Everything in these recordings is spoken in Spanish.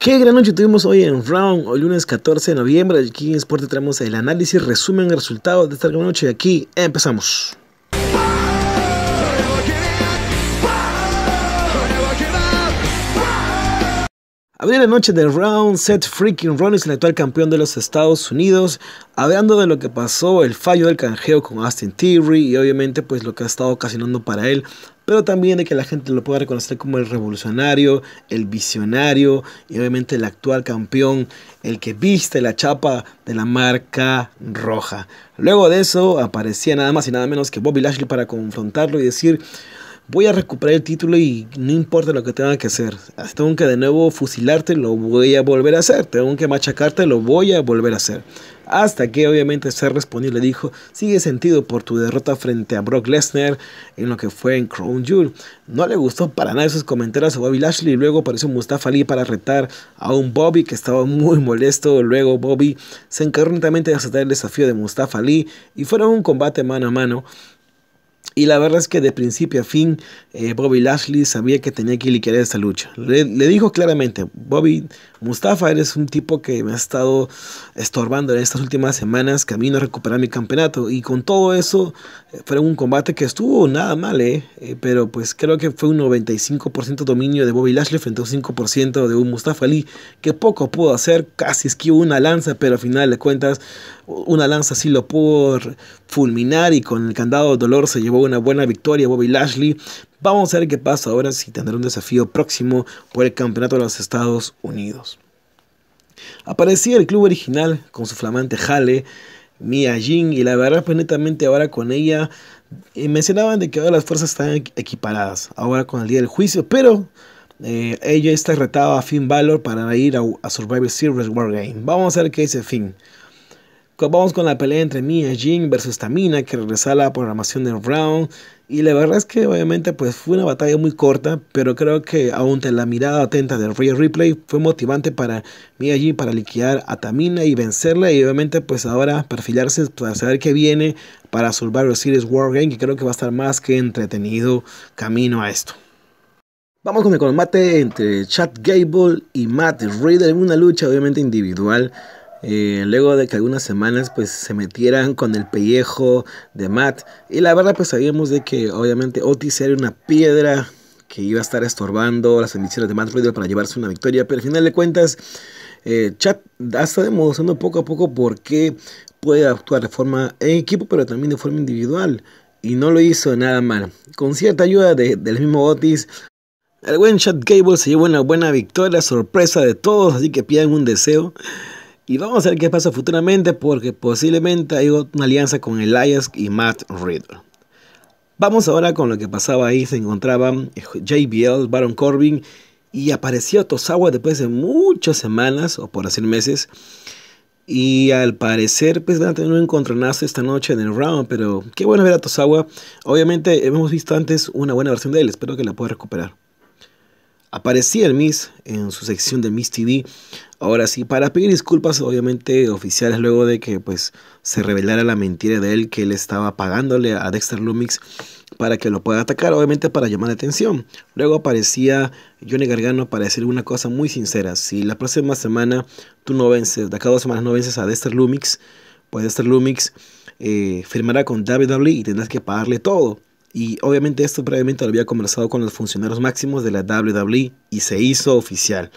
Qué gran noche tuvimos hoy en Round, hoy lunes 14 de noviembre. Aquí en Sport traemos el análisis, resumen, resultados de esta gran noche. Aquí empezamos. Abrió la noche del Round Set Freaking Rollins, el actual campeón de los Estados Unidos, hablando de lo que pasó, el fallo del canjeo con Austin Theory y obviamente pues lo que ha estado ocasionando para él, pero también de que la gente lo pueda reconocer como el revolucionario, el visionario y obviamente el actual campeón, el que viste la chapa de la marca roja. Luego de eso aparecía nada más y nada menos que Bobby Lashley para confrontarlo y decir, voy a recuperar el título y no importa lo que tenga que hacer. tengo que de nuevo fusilarte, lo voy a volver a hacer. Tengo que machacarte, lo voy a volver a hacer. Hasta que obviamente ser respondió le dijo, sigue sentido por tu derrota frente a Brock Lesnar en lo que fue en Crown Jewel. No le gustó para nada esos comentarios a Bobby Lashley y luego apareció Mustafa Lee para retar a un Bobby que estaba muy molesto. Luego Bobby se encargó netamente de aceptar el desafío de Mustafa Lee y fueron un combate mano a mano. Y la verdad es que de principio a fin, eh, Bobby Lashley sabía que tenía que liquidar esta lucha. Le, dijo claramente, Bobby Mustafa, eres un tipo que me ha estado estorbando en estas últimas semanas, camino a recuperar mi campeonato. Y con todo eso, eh, fue un combate que estuvo nada mal, eh, pero pues creo que fue un 95% dominio de Bobby Lashley frente a un 5% de un Mustafa Lee, que poco pudo hacer, casi esquivó una lanza, pero al final de cuentas, una lanza sí lo pudo fulminar y con el candado de dolor se llevó una buena victoria Bobby Lashley. Vamos a ver qué pasa ahora si tendrá un desafío próximo por el Campeonato de los Estados Unidos. Aparecía el club original con su flamante Jale, Mia Jin, y la verdad, pues netamente ahora con ella eh, mencionaban de que ahora las fuerzas están equiparadas, ahora con el día del juicio, pero eh, ella está retada a Finn Balor para ir a, Survivor Series Game Vamos a ver qué dice Finn. Vamos con la pelea entre Mia Jin versus Tamina, que regresa a la programación del Brown, Y la verdad es que obviamente pues fue una batalla muy corta, pero creo que aún la mirada atenta del Rey Replay fue motivante para Mia Jin para liquidar a Tamina y vencerla y obviamente pues ahora perfilarse para saber qué viene para los Series Game que creo que va a estar más que entretenido camino a esto. Vamos con el combate entre Chad Gable y Matt Riddle, una lucha obviamente individual eh, luego de que algunas semanas pues se metieran con el pellejo de Matt y la verdad pues sabíamos de que obviamente Otis era una piedra que iba a estar estorbando las ambiciones de Matt Riddle para llevarse una victoria pero al final de cuentas eh, Chat está demostrando poco a poco por qué puede actuar de forma en equipo pero también de forma individual y no lo hizo nada mal con cierta ayuda del mismo Otis el buen Chad Gable se llevó una buena victoria, sorpresa de todos, así que piden un deseo. Y vamos a ver qué pasa futuramente porque posiblemente hay una alianza con Elias y Matt Riddle. Vamos ahora con lo que pasaba ahí. Se encontraban eh, JBL, Baron Corbin y apareció Tosawa después de muchas semanas o por hacer meses. Y al parecer pues van a tener esta noche en el round. Pero qué bueno ver a Tosawa. Obviamente hemos visto antes una buena versión de él. Espero que la pueda recuperar aparecía el Miss en su sección de Miss TV. Ahora sí, para pedir disculpas, obviamente, oficiales, luego de que pues se revelara la mentira de él que él estaba pagándole a Dexter Lumix para que lo pueda atacar, obviamente para llamar la atención. Luego aparecía Johnny Gargano para decir una cosa muy sincera. Si la próxima semana tú no vences, de acá dos semanas no vences a Dexter Lumix, pues Dexter Lumix eh, firmará con WWE y tendrás que pagarle todo. Y obviamente esto previamente lo había conversado con los funcionarios máximos de la WWE y se hizo oficial.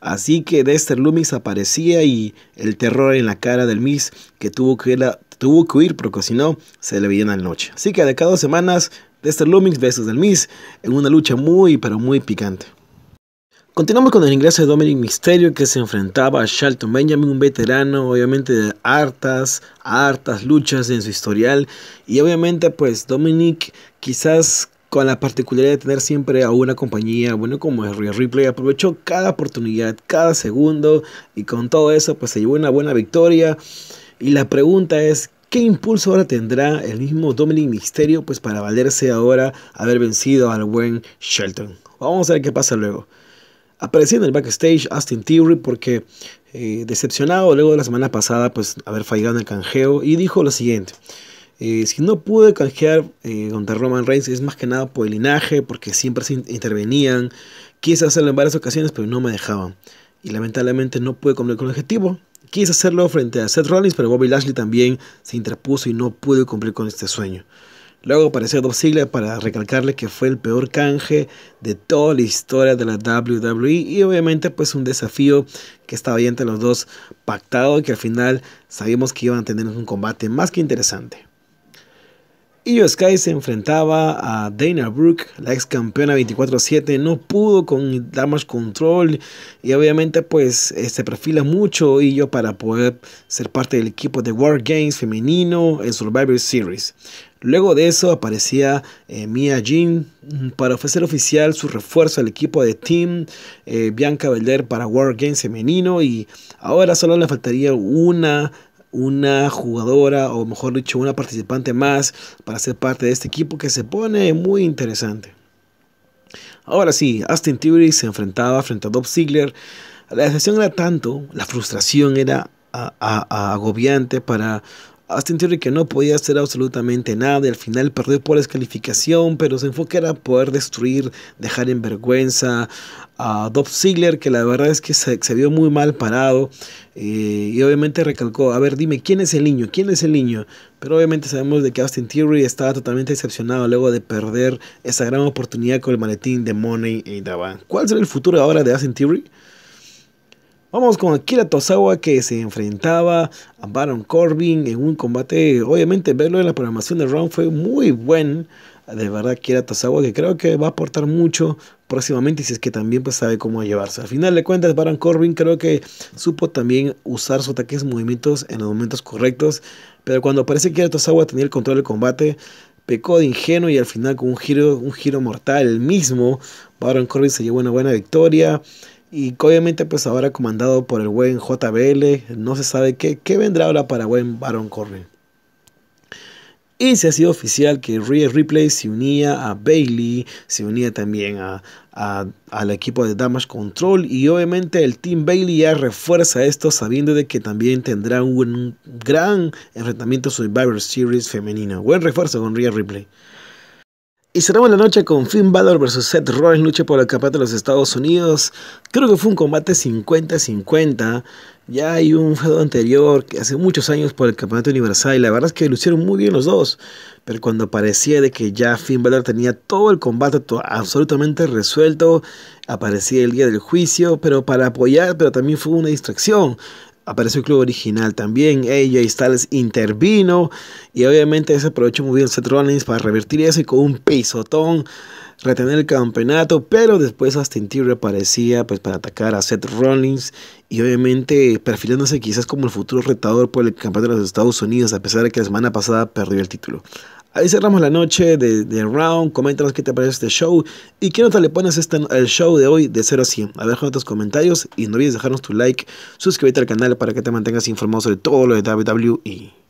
Así que Dexter Loomis aparecía y el terror en la cara del Miss que tuvo que, tuvo que huir porque si no se le veía en la noche. Así que de cada dos semanas Dexter Loomis versus del Miss en una lucha muy pero muy picante. Continuamos con el ingreso de Dominic Mysterio que se enfrentaba a Shelton Benjamin, un veterano obviamente de hartas, hartas luchas en su historial. Y obviamente pues Dominic quizás con la particularidad de tener siempre a una compañía, bueno, como es Ripley, Replay, aprovechó cada oportunidad, cada segundo y con todo eso pues se llevó una buena victoria. Y la pregunta es, ¿Qué impulso ahora tendrá el mismo Dominic Mysterio pues para valerse ahora haber vencido al buen Shelton? Vamos a ver qué pasa luego aparecía en el backstage Austin Theory porque eh, decepcionado luego de la semana pasada pues haber fallado en el canjeo y dijo lo siguiente. Eh, si no pude canjear eh, contra Roman Reigns es más que nada por el linaje, porque siempre se intervenían. Quise hacerlo en varias ocasiones, pero no me dejaban. Y lamentablemente no pude cumplir con el objetivo. Quise hacerlo frente a Seth Rollins, pero Bobby Lashley también se interpuso y no pude cumplir con este sueño. Luego apareció dos siglas para recalcarle que fue el peor canje de toda la historia de la WWE y obviamente pues un desafío que estaba ahí entre los dos pactado y que al final sabíamos que iban a tener un combate más que interesante. Io Sky se enfrentaba a Dana Brooke, la ex campeona 24-7, no pudo con Damage Control y obviamente pues se perfila mucho Io para poder ser parte del equipo de War Games femenino en Survivor Series. Luego de eso aparecía eh, Mia Jin para ofrecer oficial su refuerzo al equipo de Team eh, Bianca Belder para War Games femenino y ahora solo le faltaría una una jugadora o mejor dicho una participante más para ser parte de este equipo que se pone muy interesante. Ahora sí, Austin Theory se enfrentaba frente a Dob Ziggler. La decepción era tanto, la frustración era agobiante para Austin Theory que no podía hacer absolutamente nada y al final perdió por descalificación, pero se enfoque era poder destruir, dejar en vergüenza a Dolph Ziggler, que la verdad es que se, vio muy mal parado eh, y obviamente recalcó, a ver, dime, ¿quién es el niño? ¿Quién es el niño? Pero obviamente sabemos de que Austin Theory estaba totalmente decepcionado luego de perder esa gran oportunidad con el maletín de Money y Davan. ¿Cuál será el futuro ahora de Austin Theory? Vamos con Kira Tosawa que se enfrentaba a Baron Corbin en un combate. Obviamente verlo en la programación de Round fue muy buen. De verdad Kira Tosawa que creo que va a aportar mucho próximamente si es que también pues, sabe cómo llevarse. Al final de cuentas Baron Corbin creo que supo también usar sus ataques movimientos en los momentos correctos. Pero cuando parece que Akira Tosawa tenía el control del combate pecó de ingenuo y al final con un giro, un giro mortal el mismo. Baron Corbin se llevó una buena victoria y obviamente pues ahora comandado por el buen JBL, no se sabe qué, vendrá ahora para buen Baron Corbin. Y se ha sido oficial que Rhea Ripley se unía a Bailey, se unía también al equipo de Damage Control y obviamente el Team Bailey ya refuerza esto sabiendo de que también tendrá un gran enfrentamiento Survivor Series femenina Buen refuerzo con Rhea Ripley. Y cerramos la noche con Finn Balor vs Seth Rollins, lucha por el campeonato de los Estados Unidos. Creo que fue un combate 50-50. Ya hay un feudo anterior que hace muchos años por el campeonato universal y la verdad es que lucieron muy bien los dos. Pero cuando parecía de que ya Finn Balor tenía todo el combate absolutamente resuelto, aparecía el día del juicio, pero para apoyar, pero también fue una distracción apareció el club original también. AJ Styles intervino y obviamente se aprovechó muy bien Seth Rollins para revertir ese con un pisotón retener el campeonato, pero después Austin Theory aparecía pues para atacar a Seth Rollins y obviamente perfilándose quizás como el futuro retador por el campeonato de los Estados Unidos a pesar de que la semana pasada perdió el título. Ahí cerramos la noche de, Round. Coméntanos qué te parece este show y qué nota le pones este, al show de hoy de 0 a 100. A ver, tus comentarios y no olvides dejarnos tu like, suscríbete al canal para que te mantengas informado sobre todo lo de WWE.